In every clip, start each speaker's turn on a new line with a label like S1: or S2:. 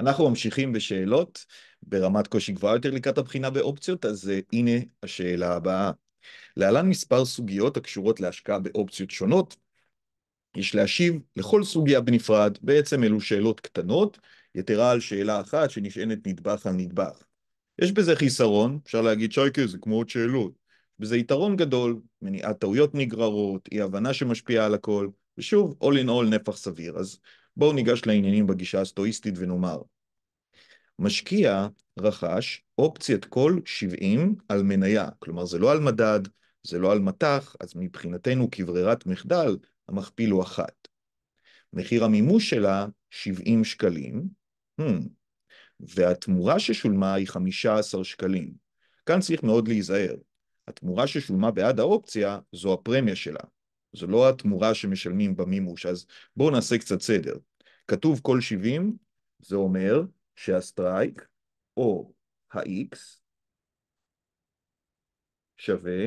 S1: אנחנו ממשיכים בשאלות ברמת קושי גבוהה יותר לקראת הבחינה באופציות, אז uh, הנה השאלה הבאה. להלן מספר סוגיות הקשורות להשקעה באופציות שונות. יש להשיב לכל סוגיה בנפרד, בעצם אלו שאלות קטנות, יתרה על שאלה אחת שנשענת נדבך על נדבך. יש בזה חיסרון, אפשר להגיד שייקה זה כמו עוד שאלות. וזה יתרון גדול, מניעת טעויות נגררות, אי הבנה שמשפיעה על הכל, ושוב, all in all נפח סביר. אז בואו ניגש לעניינים בגישה הסטואיסטית ונאמר, משקיע רכש אופציית כל 70 על מניה, כלומר זה לא על מדד, זה לא על מטח, אז מבחינתנו כברירת מחדל המכפיל הוא אחת. מחיר המימוש שלה 70 שקלים, hmm. והתמורה ששולמה היא 15 שקלים. כאן צריך מאוד להיזהר. התמורה ששולמה בעד האופציה זו הפרמיה שלה, זו לא התמורה שמשלמים במימוש, אז בואו נעשה קצת סדר. כתוב כל 70, זה אומר שהסטרייק או ה-X שווה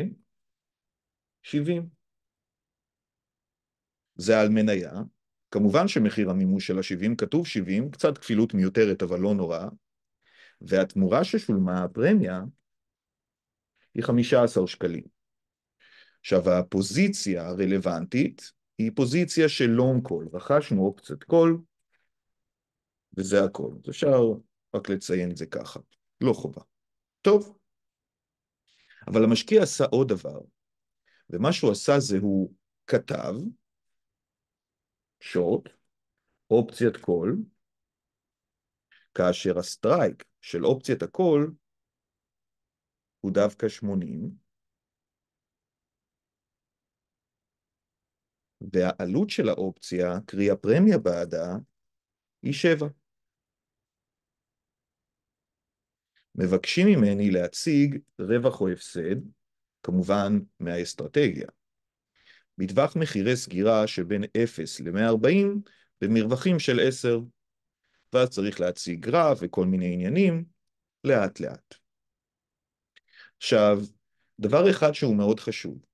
S1: 70. זה על מניה, כמובן שמחיר המימוש של ה-70 כתוב 70, קצת כפילות מיותרת אבל לא נורא, והתמורה ששולמה, הפרמיה, היא 15 שקלים. עכשיו, הפוזיציה הרלוונטית היא פוזיציה של long call, רכשנו אופציית call וזה הכל. אז אפשר רק לציין את זה ככה, לא חובה. טוב. אבל המשקיע עשה עוד דבר, ומה שהוא עשה זה הוא כתב, שורט, אופציית קול, כאשר הסטרייק של אופציית הקול הוא דווקא 80, והעלות של האופציה, קרי הפרמיה בעדה, היא 7. מבקשים ממני להציג רווח או הפסד, כמובן מהאסטרטגיה. בטווח מחירי סגירה שבין 0 ל-140 במרווחים של 10, ואז צריך להציג גרף וכל מיני עניינים, לאט לאט. עכשיו, דבר אחד שהוא מאוד חשוב,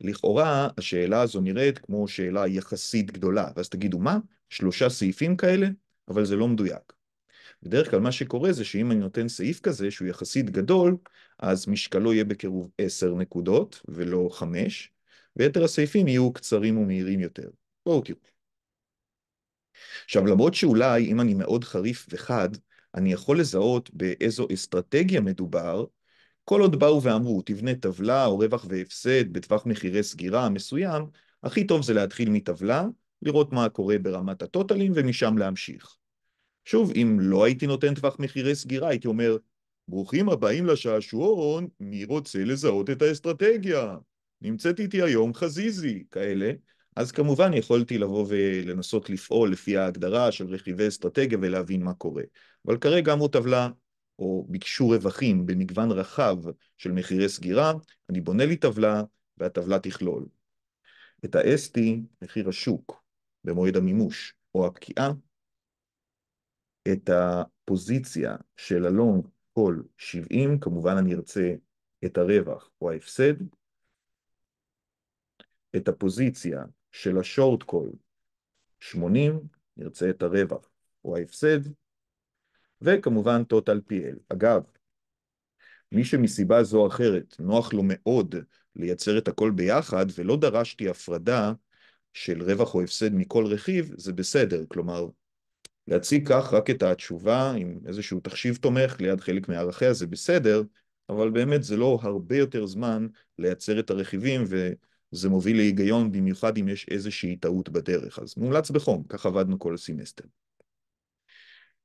S1: לכאורה השאלה הזו נראית כמו שאלה יחסית גדולה, ואז תגידו מה? שלושה סעיפים כאלה? אבל זה לא מדויק. בדרך כלל מה שקורה זה שאם אני נותן סעיף כזה שהוא יחסית גדול, אז משקלו יהיה בקירוב 10 נקודות ולא 5, ויתר הסעיפים יהיו קצרים ומהירים יותר. בואו תראו. עכשיו, למרות שאולי אם אני מאוד חריף וחד, אני יכול לזהות באיזו אסטרטגיה מדובר, כל עוד באו ואמרו, תבנה טבלה או רווח והפסד בטווח מחירי סגירה מסוים, הכי טוב זה להתחיל מטבלה, לראות מה קורה ברמת הטוטלים ומשם להמשיך. שוב, אם לא הייתי נותן טווח מחירי סגירה, הייתי אומר, ברוכים הבאים לשעשועון, מי רוצה לזהות את האסטרטגיה? נמצאת איתי היום חזיזי, כאלה. אז כמובן יכולתי לבוא ולנסות לפעול לפי ההגדרה של רכיבי אסטרטגיה ולהבין מה קורה. אבל כרגע אמרו טבלה, או ביקשו רווחים במגוון רחב של מחירי סגירה, אני בונה לי טבלה, והטבלה תכלול את ה-ST, מחיר השוק, במועד המימוש או הפקיעה, את הפוזיציה של הלונג כל 70, כמובן אני ארצה את הרווח או ההפסד, את הפוזיציה של השורט קול 80, נרצה את הרווח או ההפסד, וכמובן total PL. אגב, מי שמסיבה זו או אחרת נוח לו מאוד לייצר את הכל ביחד ולא דרשתי הפרדה של רווח או הפסד מכל רכיב, זה בסדר, כלומר להציג כך רק את התשובה עם איזשהו תחשיב תומך ליד חלק מערכיה זה בסדר, אבל באמת זה לא הרבה יותר זמן לייצר את הרכיבים וזה מוביל להיגיון במיוחד אם יש איזושהי טעות בדרך, אז מומלץ בחום, כך עבדנו כל הסמסטר.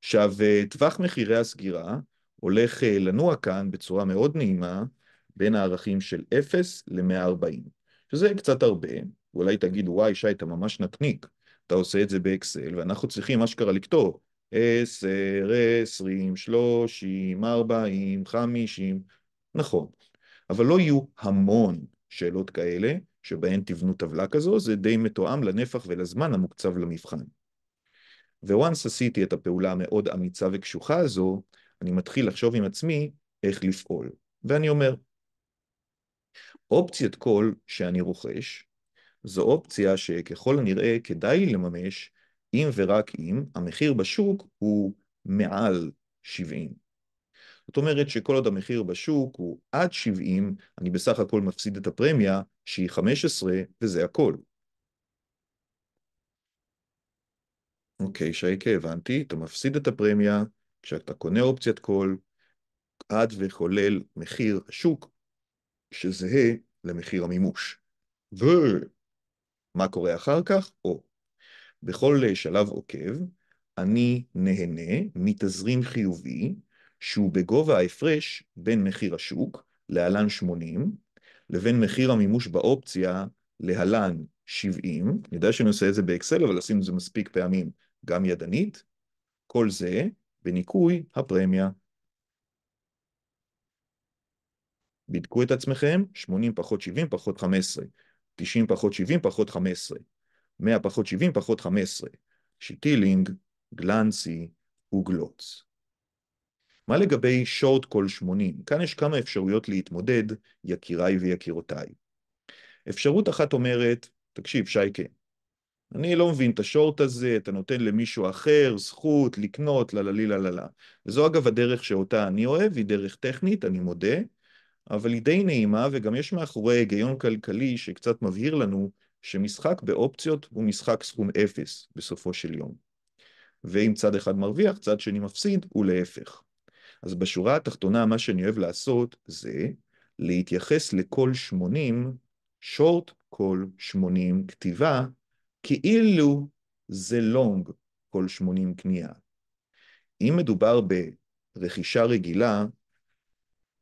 S1: עכשיו, אה, טווח מחירי הסגירה הולך אה, לנוע כאן בצורה מאוד נעימה בין הערכים של 0 ל-140, שזה קצת הרבה, ואולי תגיד, וואי, שי, אתה ממש נתניק. אתה עושה את זה באקסל, ואנחנו צריכים אשכרה לכתוב עשר, עשרים, שלושים, ארבעים, חמישים, נכון. אבל לא יהיו המון שאלות כאלה שבהן תבנו טבלה כזו, זה די מתואם לנפח ולזמן המוקצב למבחן. וואנס עשיתי את הפעולה המאוד אמיצה וקשוחה הזו, אני מתחיל לחשוב עם עצמי איך לפעול. ואני אומר, אופציית קול שאני רוכש זו אופציה שככל הנראה כדאי לממש אם ורק אם המחיר בשוק הוא מעל 70. זאת אומרת שכל עוד המחיר בשוק הוא עד 70, אני בסך הכל מפסיד את הפרמיה שהיא 15 וזה הכל. אוקיי, שייקה, הבנתי, אתה מפסיד את הפרמיה כשאתה קונה אופציית קול עד וכולל מחיר השוק שזהה למחיר המימוש. ו... מה קורה אחר כך? או. בכל שלב עוקב, אני נהנה מתזרים חיובי שהוא בגובה ההפרש בין מחיר השוק, להלן 80, לבין מחיר המימוש באופציה, להלן 70. אני יודע שאני עושה את זה באקסל, אבל עשינו את זה מספיק פעמים גם ידנית. כל זה בניכוי הפרמיה. בדקו את עצמכם, 80 פחות 70 פחות 15. 90 פחות 70 פחות 15, 100 פחות 70 פחות 15, שטילינג, גלנסי וגלוץ. מה לגבי שורט קול 80? כאן יש כמה אפשרויות להתמודד, יקיריי ויקירותיי. אפשרות אחת אומרת, תקשיב שייקה, כן. אני לא מבין את השורט הזה, אתה נותן למישהו אחר זכות לקנות, לה לה לה לה לה. וזו אגב הדרך שאותה אני אוהב, היא דרך טכנית, אני מודה, אבל היא די נעימה וגם יש מאחורי היגיון כלכלי שקצת מבהיר לנו שמשחק באופציות הוא משחק סכום אפס בסופו של יום. ואם צד אחד מרוויח, צד שני מפסיד, ולהפך. אז בשורה התחתונה מה שאני אוהב לעשות זה להתייחס לכל 80, שורט כל 80 כתיבה, כאילו זה לונג כל 80 קנייה. אם מדובר ברכישה רגילה,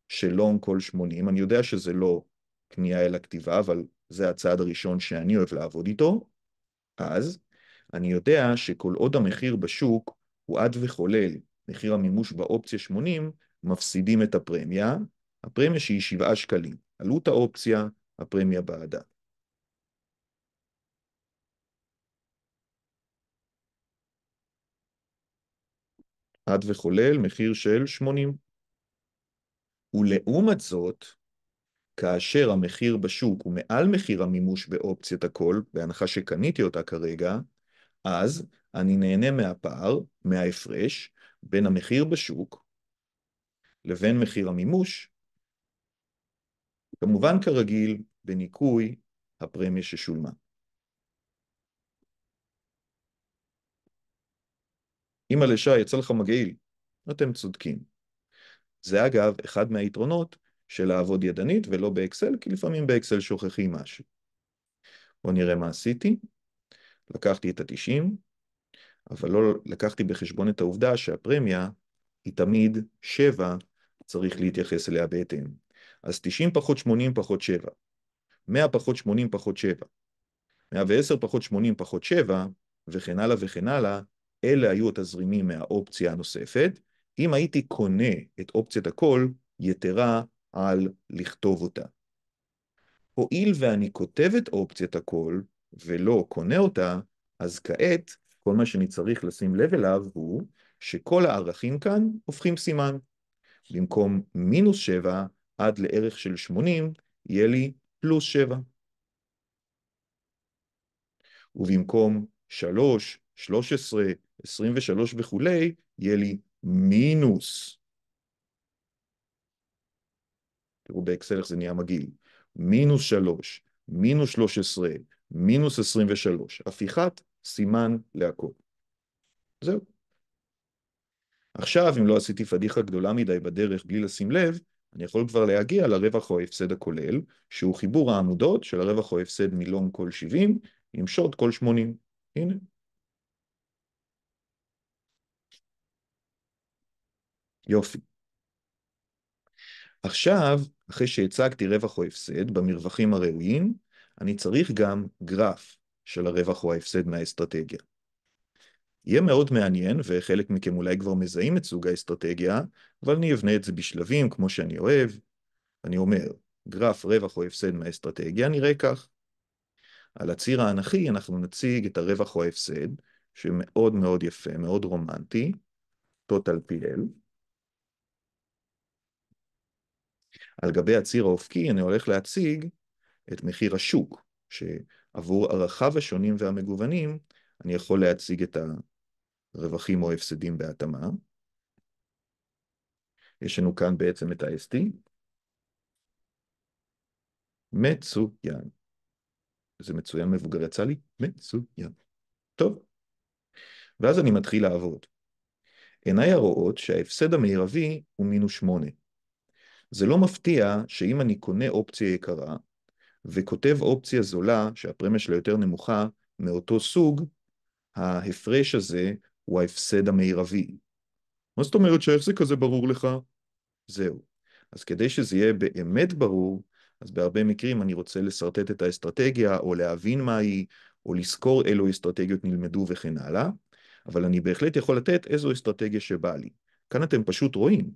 S1: של לונג כל 80, אני יודע שזה לא קנייה אלא כתיבה, אבל זה הצעד הראשון שאני אוהב לעבוד איתו, אז אני יודע שכל עוד המחיר בשוק הוא עד וכולל מחיר המימוש באופציה 80, מפסידים את הפרמיה, הפרמיה שהיא 7 שקלים, עלות האופציה, הפרמיה בעדה. עד וכולל מחיר של 80. ולעומת זאת, כאשר המחיר בשוק הוא מעל מחיר המימוש באופציית הכל, בהנחה שקניתי אותה כרגע, אז אני נהנה מהפער, מההפרש, בין המחיר בשוק לבין מחיר המימוש, כמובן כרגיל, בניכוי הפרמיה ששולמה. אמא לשי, יצא לך מגעיל. אתם צודקים. זה אגב אחד מהיתרונות של לעבוד ידנית ולא באקסל, כי לפעמים באקסל שוכחים משהו. בואו נראה מה עשיתי. לקחתי את ה-90, אבל לא לקחתי בחשבון את העובדה שהפרמיה היא תמיד 7, צריך להתייחס אליה בהתאם. אז 90 פחות 80 פחות 7, 100 פחות 80 פחות 7, 110 פחות 80 פחות 7, וכן הלאה וכן הלאה, אלה היו התזרימים מהאופציה הנוספת, אם הייתי קונה את אופציית הכל, יתרה על לכתוב אותה. הואיל ואני כותב את אופציית הכל ולא קונה אותה, אז כעת כל מה שאני צריך לשים לב אליו הוא שכל הערכים כאן הופכים סימן. במקום מינוס 7 עד לערך של 80, יהיה לי פלוס 7. ובמקום 3, 13, 23 וכולי, יהיה לי מינוס. תראו באקסל איך זה נהיה מגעיל. מינוס 3, מינוס 13, מינוס 23. הפיכת סימן להכל. זהו. עכשיו, אם לא עשיתי פדיחה גדולה מדי בדרך בלי לשים לב, אני יכול כבר להגיע לרווח או ההפסד הכולל, שהוא חיבור העמודות של הרווח או ההפסד מלום כל 70 עם שורט כל 80. הנה. יופי. עכשיו, אחרי שהצגתי רווח או הפסד במרווחים הראויים, אני צריך גם גרף של הרווח או ההפסד מהאסטרטגיה. יהיה מאוד מעניין, וחלק מכם אולי כבר מזהים את סוג האסטרטגיה, אבל אני אבנה את זה בשלבים, כמו שאני אוהב. אני אומר, גרף רווח או הפסד מהאסטרטגיה נראה כך. על הציר האנכי אנחנו נציג את הרווח או ההפסד, שמאוד מאוד יפה, מאוד רומנטי, total PL, על גבי הציר האופקי אני הולך להציג את מחיר השוק, שעבור ערכיו השונים והמגוונים אני יכול להציג את הרווחים או הפסדים בהתאמה. יש לנו כאן בעצם את ה-ST. מצוין. זה מצוין מבוגר יצא לי? מצוין. טוב. ואז אני מתחיל לעבוד. עיניי הרואות שההפסד המרבי הוא מינוס שמונה. זה לא מפתיע שאם אני קונה אופציה יקרה וכותב אופציה זולה, שהפרמיה שלה יותר נמוכה, מאותו סוג, ההפרש הזה הוא ההפסד המרבי. מה זאת אומרת שאיך זה כזה ברור לך? זהו. אז כדי שזה יהיה באמת ברור, אז בהרבה מקרים אני רוצה לשרטט את האסטרטגיה, או להבין מה היא, או לזכור אילו אסטרטגיות נלמדו וכן הלאה, אבל אני בהחלט יכול לתת איזו אסטרטגיה שבא לי. כאן אתם פשוט רואים.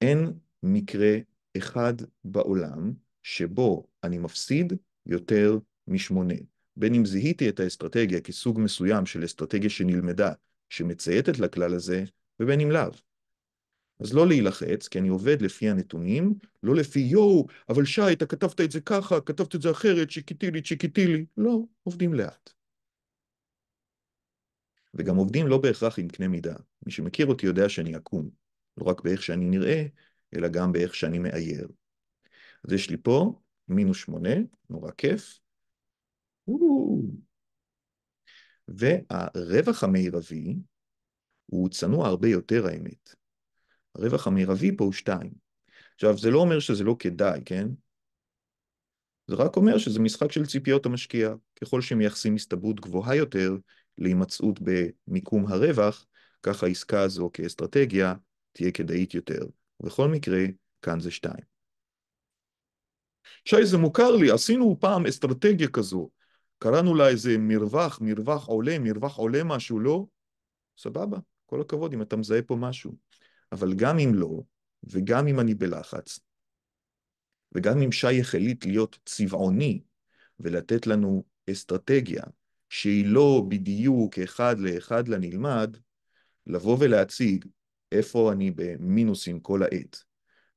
S1: אין מקרה אחד בעולם שבו אני מפסיד יותר משמונה. בין אם זיהיתי את האסטרטגיה כסוג מסוים של אסטרטגיה שנלמדה, שמצייתת לכלל הזה, ובין אם לאו. אז לא להילחץ, כי אני עובד לפי הנתונים, לא לפי יואו, אבל שי, אתה כתבת את זה ככה, כתבת את זה אחרת, לי, צ'יקיטילי, לי. לא, עובדים לאט. וגם עובדים לא בהכרח עם קנה מידה. מי שמכיר אותי יודע שאני עקום. לא רק באיך שאני נראה, אלא גם באיך שאני מאייר. אז יש לי פה מינוס שמונה, נורא כיף. והרווח המרבי הוא צנוע הרבה יותר האמת. הרווח המרבי פה הוא שתיים. עכשיו, זה לא אומר שזה לא כדאי, כן? זה רק אומר שזה משחק של ציפיות המשקיע. ככל שמייחסים הסתברות גבוהה יותר להימצאות במיקום הרווח, כך העסקה הזו כאסטרטגיה תהיה כדאית יותר. ובכל מקרה, כאן זה 2. שי, זה מוכר לי, עשינו פעם אסטרטגיה כזו, קראנו לה איזה מרווח, מרווח עולה, מרווח עולה משהו, לא? סבבה, כל הכבוד אם אתה מזהה פה משהו. אבל גם אם לא, וגם אם אני בלחץ, וגם אם שי החליט להיות צבעוני ולתת לנו אסטרטגיה שהיא לא בדיוק אחד לאחד לנלמד, לבוא ולהציג איפה אני במינוסים כל העת,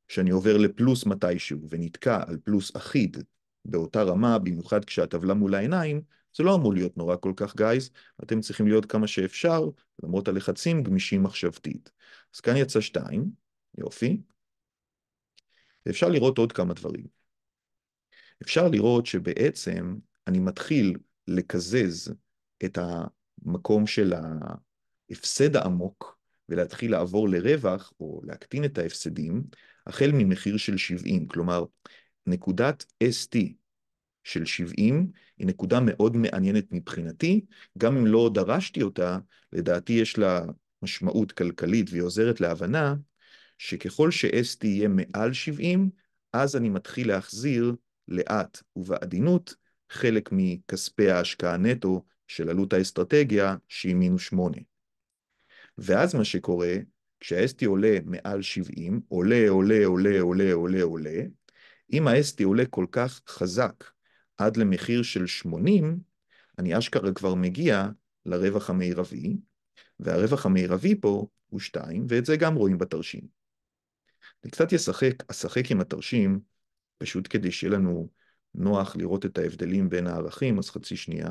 S1: שאני עובר לפלוס מתישהו ונתקע על פלוס אחיד באותה רמה, במיוחד כשהטבלה מול העיניים, זה לא אמור להיות נורא כל כך, גייז, אתם צריכים להיות כמה שאפשר, למרות הלחצים, גמישים מחשבתית. אז כאן יצא שתיים, יופי. אפשר לראות עוד כמה דברים. אפשר לראות שבעצם אני מתחיל לקזז את המקום של ההפסד העמוק ולהתחיל לעבור לרווח או להקטין את ההפסדים החל ממחיר של 70, כלומר נקודת ST של 70 היא נקודה מאוד מעניינת מבחינתי, גם אם לא דרשתי אותה, לדעתי יש לה משמעות כלכלית והיא עוזרת להבנה שככל ש-ST יהיה מעל 70, אז אני מתחיל להחזיר לאט ובעדינות חלק מכספי ההשקעה נטו של עלות האסטרטגיה שהיא מינוס 8. ואז מה שקורה, כשה-ST עולה מעל 70, עולה, עולה, עולה, עולה, עולה, עולה, אם ה-ST עולה כל כך חזק עד למחיר של 80, אני אשכרה כבר מגיע לרווח המרבי, והרווח המרבי פה הוא 2, ואת זה גם רואים בתרשים. אני קצת אשחק, אשחק עם התרשים, פשוט כדי שיהיה לנו נוח לראות את ההבדלים בין הערכים, אז חצי שנייה.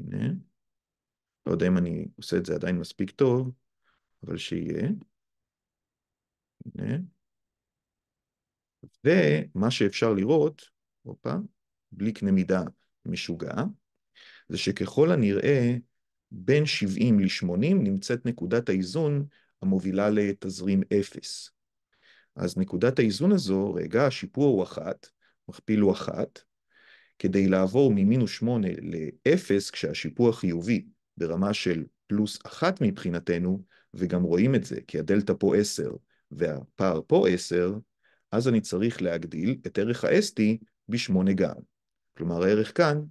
S1: הנה. לא יודע אם אני עושה את זה עדיין מספיק טוב, אבל שיהיה. הנה. ומה שאפשר לראות, הופה, בלי קנה מידה משוגע, זה שככל הנראה בין 70 ל-80 נמצאת נקודת האיזון המובילה לתזרים 0. אז נקודת האיזון הזו, רגע, השיפוע הוא 1, מכפיל הוא 1, כדי לעבור ממינוס 8 ל-0 כשהשיפוע חיובי, ברמה של פלוס אחת מבחינתנו, וגם רואים את זה, כי הדלתא פה 10 והפער פה 10, אז אני צריך להגדיל את ערך ה-ST ב-8 גם. כלומר, הערך כאן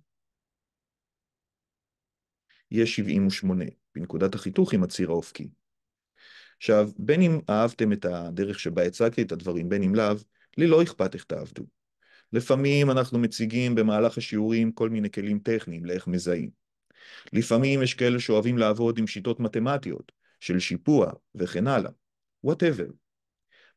S1: יהיה 78, בנקודת החיתוך עם הציר האופקי. עכשיו, בין אם אהבתם את הדרך שבה הצגתי את הדברים, בין אם לאו, לי לא אכפת איך תעבדו. לפעמים אנחנו מציגים במהלך השיעורים כל מיני כלים טכניים לאיך מזהים. לפעמים יש כאלה שאוהבים לעבוד עם שיטות מתמטיות, של שיפוע וכן הלאה, וואטאבר.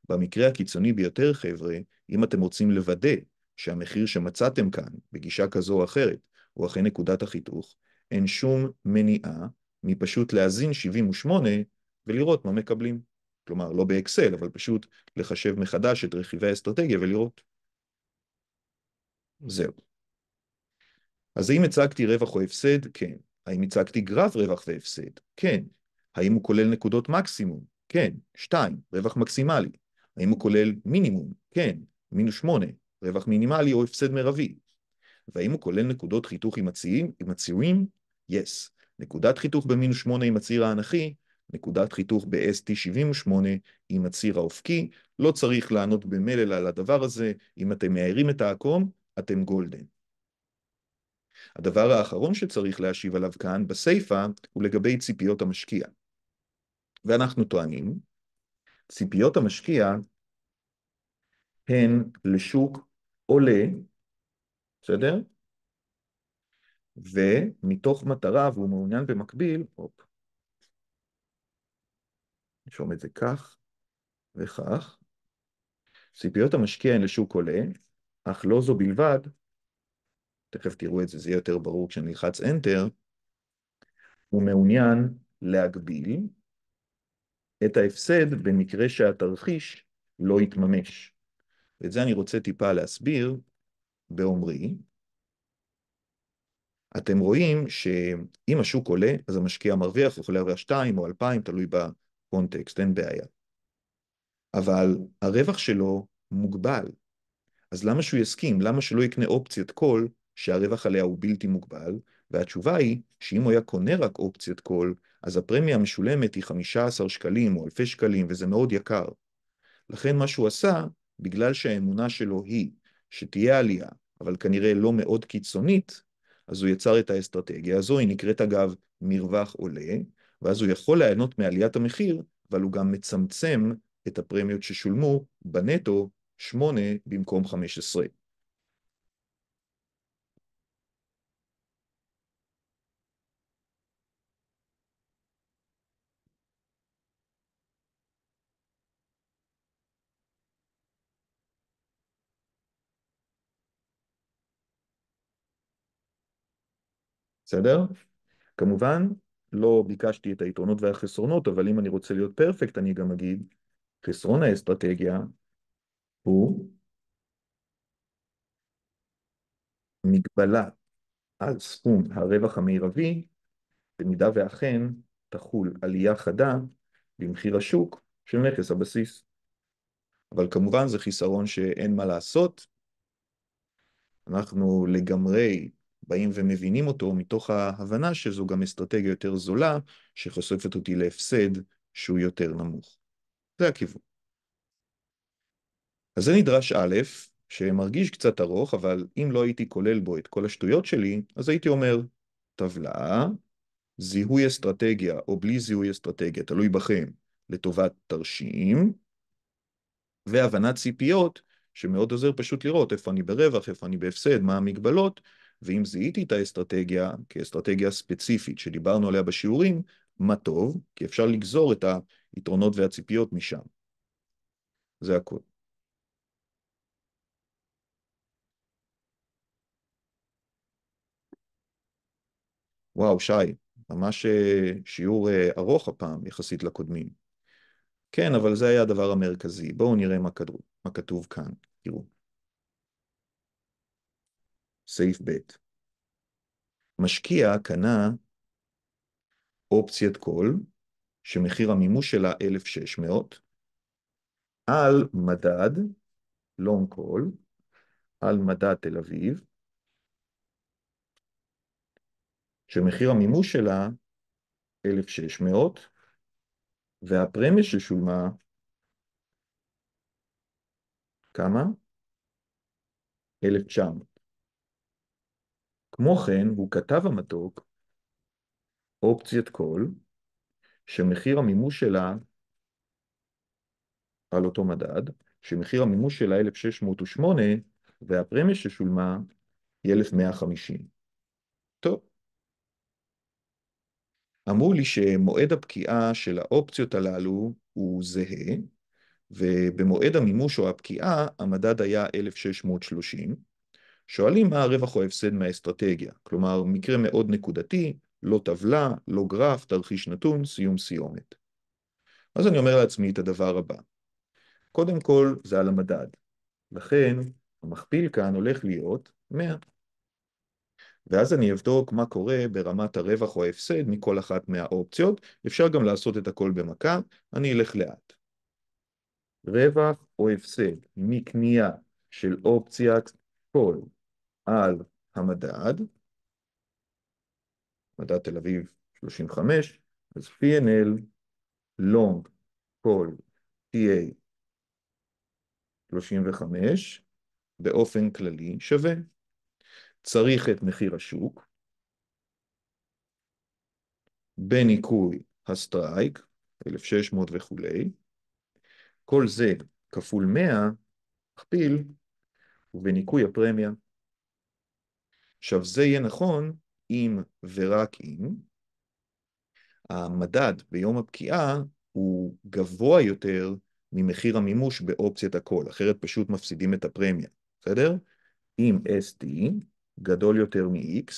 S1: במקרה הקיצוני ביותר, חבר'ה, אם אתם רוצים לוודא שהמחיר שמצאתם כאן, בגישה כזו או אחרת, הוא אכן נקודת החיתוך, אין שום מניעה מפשוט להזין 78 ולראות מה מקבלים. כלומר, לא באקסל, אבל פשוט לחשב מחדש את רכיבי האסטרטגיה ולראות. זהו. אז האם הצגתי רווח או הפסד? כן. האם הצגתי גרף רווח והפסד? כן. האם הוא כולל נקודות מקסימום? כן. שתיים, רווח מקסימלי. האם הוא כולל מינימום? כן. מינוס שמונה, רווח מינימלי או הפסד מרבי. והאם הוא כולל נקודות חיתוך עם, הציורים? כן. Yes. נקודת חיתוך במינוס שמונה עם הציר האנכי, נקודת חיתוך ב-ST78 עם הציר האופקי. לא צריך לענות במלל על הדבר הזה. אם אתם מאיירים את העקום, אתם גולדן. הדבר האחרון שצריך להשיב עליו כאן, בסיפא, הוא לגבי ציפיות המשקיע. ואנחנו טוענים, ציפיות המשקיע הן לשוק עולה, בסדר? ומתוך מטרה, והוא מעוניין במקביל, הופ, נשום את זה כך וכך, ציפיות המשקיע הן לשוק עולה, אך לא זו בלבד, תכף תראו את זה, זה יהיה יותר ברור כשאני אלחץ Enter, הוא מעוניין להגביל את ההפסד במקרה שהתרחיש לא יתממש. ואת זה אני רוצה טיפה להסביר באומרי, אתם רואים שאם השוק עולה, אז המשקיע מרוויח, יכול להרוויח 2 או 2,000, תלוי בקונטקסט, אין בעיה. אבל הרווח שלו מוגבל, אז למה שהוא יסכים? למה שלא יקנה אופציית קול שהרווח עליה הוא בלתי מוגבל, והתשובה היא שאם הוא היה קונה רק אופציית קול, אז הפרמיה המשולמת היא 15 שקלים או אלפי שקלים, וזה מאוד יקר. לכן מה שהוא עשה, בגלל שהאמונה שלו היא שתהיה עלייה, אבל כנראה לא מאוד קיצונית, אז הוא יצר את האסטרטגיה הזו, היא נקראת אגב מרווח עולה, ואז הוא יכול ליהנות מעליית המחיר, אבל הוא גם מצמצם את הפרמיות ששולמו בנטו 8 במקום 15. בסדר? כמובן, לא ביקשתי את היתרונות והחסרונות, אבל אם אני רוצה להיות פרפקט, אני גם אגיד, חסרון האסטרטגיה הוא מגבלה על סכום הרווח המרבי, במידה ואכן תחול עלייה חדה במחיר השוק של נכס הבסיס. אבל כמובן זה חיסרון שאין מה לעשות. אנחנו לגמרי באים ומבינים אותו מתוך ההבנה שזו גם אסטרטגיה יותר זולה, שחושפת אותי להפסד שהוא יותר נמוך. זה הכיוון. אז זה נדרש א', שמרגיש קצת ארוך, אבל אם לא הייתי כולל בו את כל השטויות שלי, אז הייתי אומר, טבלה, זיהוי אסטרטגיה או בלי זיהוי אסטרטגיה, תלוי בכם, לטובת תרשים, והבנת ציפיות, שמאוד עוזר פשוט לראות איפה אני ברווח, איפה אני בהפסד, מה המגבלות, ואם זיהיתי את האסטרטגיה כאסטרטגיה ספציפית שדיברנו עליה בשיעורים, מה טוב, כי אפשר לגזור את היתרונות והציפיות משם. זה הכול. וואו, שי, ממש אה, שיעור אה, ארוך הפעם יחסית לקודמים. כן, אבל זה היה הדבר המרכזי. בואו נראה מה כתוב, מה כתוב כאן. תראו. סעיף ב'. משקיע קנה אופציית קול, שמחיר המימוש שלה 1,600, על מדד, long call, על מדד תל אביב, שמחיר המימוש שלה 1,600, והפרמיה ששולמה, כמה? 1,900. כמו כן, הוא כתב המתוק אופציית קול, שמחיר המימוש שלה על אותו מדד, שמחיר המימוש שלה 1,608 והפרמיה ששולמה היא 1,150. טוב. אמרו לי שמועד הפקיעה של האופציות הללו הוא זהה, ובמועד המימוש או הפקיעה המדד היה 1,630. שואלים מה הרווח או ההפסד מהאסטרטגיה, כלומר מקרה מאוד נקודתי, לא טבלה, לא גרף, תרחיש נתון, סיום סיומת. אז אני אומר לעצמי את הדבר הבא, קודם כל זה על המדד, לכן המכפיל כאן הולך להיות 100. ואז אני אבדוק מה קורה ברמת הרווח או ההפסד מכל אחת מהאופציות, אפשר גם לעשות את הכל במכה, אני אלך לאט. רווח או הפסד מקנייה של אופציית כל על המדד, מדד תל אביב 35, אז P&L long call TA 35 באופן כללי שווה. צריך את מחיר השוק בניקוי הסטרייק, 1,600 וכולי, כל זה כפול 100, מכפיל, ובניקוי הפרמיה, עכשיו, זה יהיה נכון אם ורק אם המדד ביום הפקיעה הוא גבוה יותר ממחיר המימוש באופציית הכל, אחרת פשוט מפסידים את הפרמיה, בסדר? אם SD גדול יותר מ-X,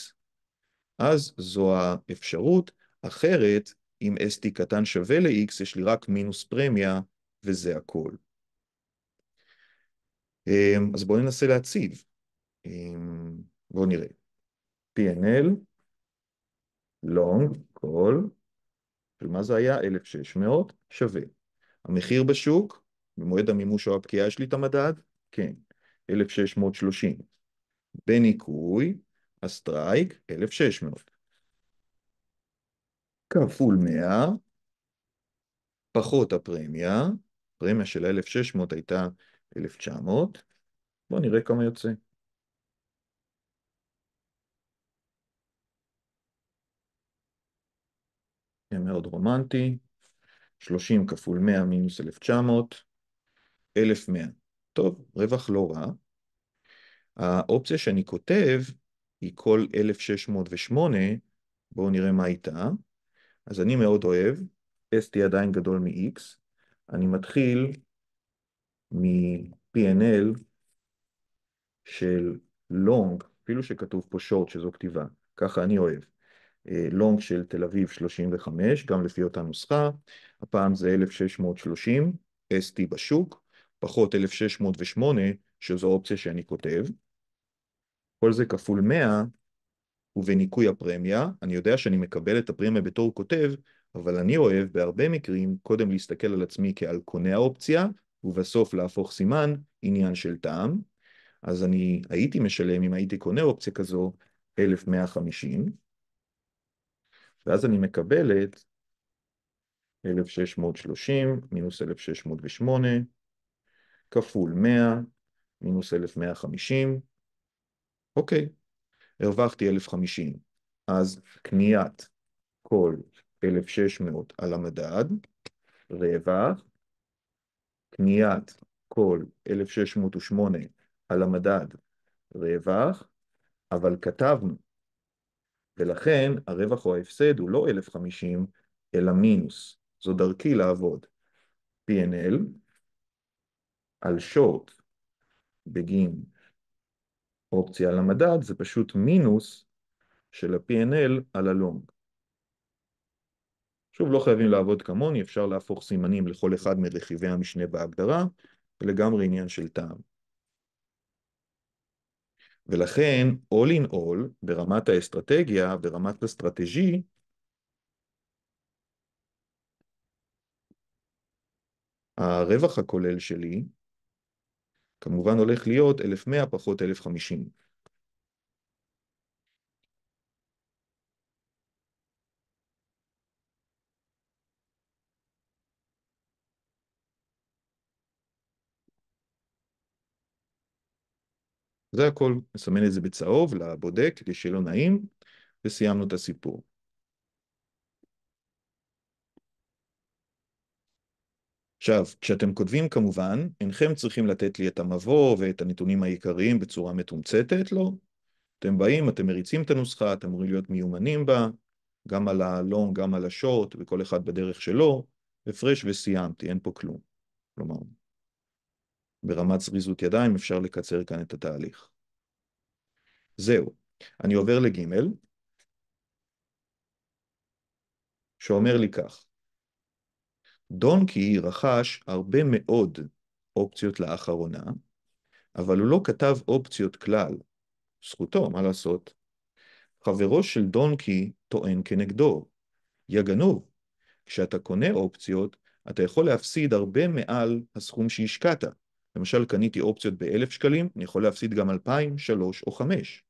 S1: אז זו האפשרות, אחרת אם SD קטן שווה ל-X, יש לי רק מינוס פרמיה, וזה הכל. אמ, אז בואו ננסה להציב. אמ, בואו נראה. PNL, long, call, של מה זה היה? 1,600, שווה. המחיר בשוק, במועד המימוש או הפקיעה יש לי את המדד? כן, 1,630. בניקוי, הסטרייק, 1,600. כפול 100, פחות הפרמיה, הפרמיה של 1600 הייתה 1,900, בואו נראה כמה יוצא. מאוד רומנטי, 30 כפול 100 מינוס 1900, 1100. טוב, רווח לא רע. האופציה שאני כותב היא כל 1608, בואו נראה מה איתה. אז אני מאוד אוהב, ST עדיין גדול מ-X, אני מתחיל מ pnl של long, אפילו שכתוב פה short שזו כתיבה, ככה אני אוהב. לונג של תל אביב 35, גם לפי אותה נוסחה, הפעם זה 1630 ST בשוק, פחות 1608 שזו אופציה שאני כותב, כל זה כפול 100 ובניכוי הפרמיה, אני יודע שאני מקבל את הפרמיה בתור כותב, אבל אני אוהב בהרבה מקרים קודם להסתכל על עצמי כעל קונה האופציה, ובסוף להפוך סימן עניין של טעם, אז אני הייתי משלם אם הייתי קונה אופציה כזו 1150, ואז אני מקבלת 1630 מינוס 1608 כפול 100 מינוס 1150. אוקיי, הרווחתי 1050. אז קניית כל 1600 על המדד, רווח, קניית כל 1608 על המדד, רווח, אבל כתבנו ולכן הרווח או ההפסד הוא לא 1,050 אלא מינוס. זו דרכי לעבוד. P&L על שורט בגין אופציה על המדד זה פשוט מינוס של ה-P&L על הלונג. שוב, לא חייבים לעבוד כמוני, אפשר להפוך סימנים לכל אחד מרכיבי המשנה בהגדרה, זה לגמרי עניין של טעם. ולכן all in all ברמת האסטרטגיה, ברמת אסטרטג'י, הרווח הכולל שלי כמובן הולך להיות 1100 פחות 1050. זה הכל, נסמן את זה בצהוב לבודק כדי שיהיה לו נעים, וסיימנו את הסיפור. עכשיו, כשאתם כותבים כמובן, אינכם צריכים לתת לי את המבוא ואת הנתונים העיקריים בצורה מתומצתת, לא. אתם באים, אתם מריצים את הנוסחה, אתם אמורים להיות מיומנים בה, גם על הלונג, גם על השורט, וכל אחד בדרך שלו, הפרש וסיימתי, אין פה כלום. כלומר, ברמת זריזות ידיים אפשר לקצר כאן את התהליך. זהו, אני עובר לגימל, שאומר לי כך: דונקי רכש הרבה מאוד אופציות לאחרונה, אבל הוא לא כתב אופציות כלל. זכותו, מה לעשות? חברו של דונקי טוען כנגדו, יגנו, כשאתה קונה אופציות, אתה יכול להפסיד הרבה מעל הסכום שהשקעת. למשל, קניתי אופציות באלף שקלים, אני יכול להפסיד גם אלפיים, שלוש או חמש.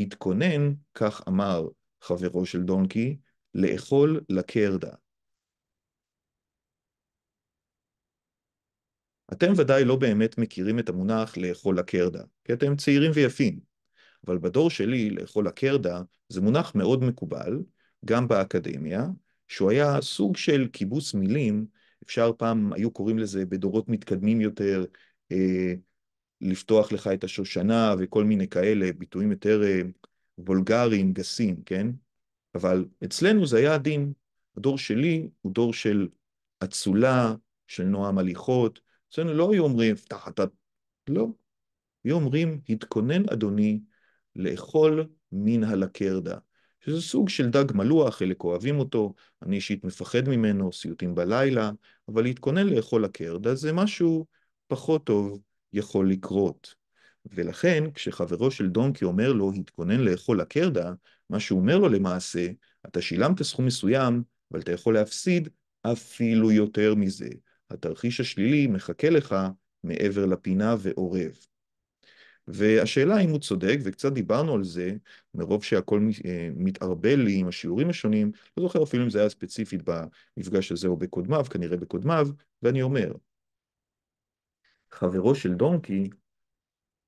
S1: התכונן, כך אמר חברו של דונקי, לאכול לקרדה. אתם ודאי לא באמת מכירים את המונח לאכול לקרדה, כי אתם צעירים ויפים, אבל בדור שלי לאכול לקרדה זה מונח מאוד מקובל, גם באקדמיה, שהוא היה סוג של קיבוץ מילים אפשר פעם, היו קוראים לזה בדורות מתקדמים יותר, אה, לפתוח לך את השושנה וכל מיני כאלה, ביטויים יותר אה, וולגריים, גסים, כן? אבל אצלנו זה היה הדין. הדור שלי הוא דור של אצולה, של נועם הליכות. אצלנו לא היו אומרים, פתח אתה... לא. היו אומרים, התכונן אדוני לאכול מן הלקרדה. שזה סוג של דג מלוח, חלק אוהבים אותו, אני אישית מפחד ממנו, סיוטים בלילה, אבל להתכונן לאכול הקרדה זה משהו פחות טוב יכול לקרות. ולכן, כשחברו של דונקי אומר לו, התכונן לאכול הקרדה, מה שהוא אומר לו למעשה, אתה שילמת סכום מסוים, אבל אתה יכול להפסיד אפילו יותר מזה. התרחיש השלילי מחכה לך מעבר לפינה ואורב. והשאלה אם הוא צודק, וקצת דיברנו על זה, מרוב שהכל אה, מתערבל לי עם השיעורים השונים, לא זוכר אפילו אם זה היה ספציפית במפגש הזה או בקודמיו, כנראה בקודמיו, ואני אומר, חברו של דונקי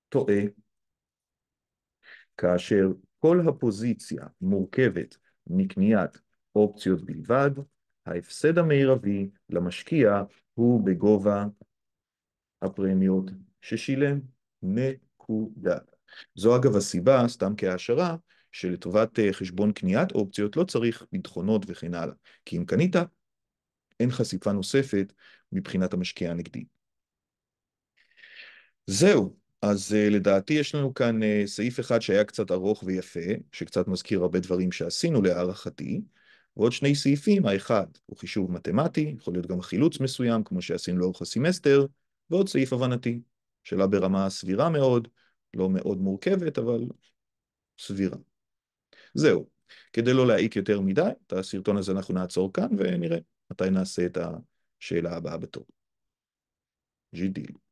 S1: טועה כאשר כל הפוזיציה מורכבת מקניית אופציות בלבד, ההפסד המרבי למשקיע הוא בגובה הפרמיות ששילם. נקודה. זו אגב הסיבה, סתם כהעשרה, שלטובת אה, חשבון קניית אופציות לא צריך ביטחונות וכן הלאה, כי אם קנית, אין חשיפה נוספת מבחינת המשקיע הנגדי. זהו, אז אה, לדעתי יש לנו כאן אה, סעיף אחד שהיה קצת ארוך ויפה, שקצת מזכיר הרבה דברים שעשינו להערכתי, ועוד שני סעיפים, האחד הוא חישוב מתמטי, יכול להיות גם חילוץ מסוים, כמו שעשינו לאורך הסמסטר, ועוד סעיף הבנתי, שאלה ברמה סבירה מאוד, לא מאוד מורכבת, אבל סבירה. זהו. כדי לא להעיק יותר מדי, את הסרטון הזה אנחנו נעצור כאן ונראה מתי נעשה את השאלה הבאה בתור. ג'י ג'ידיל.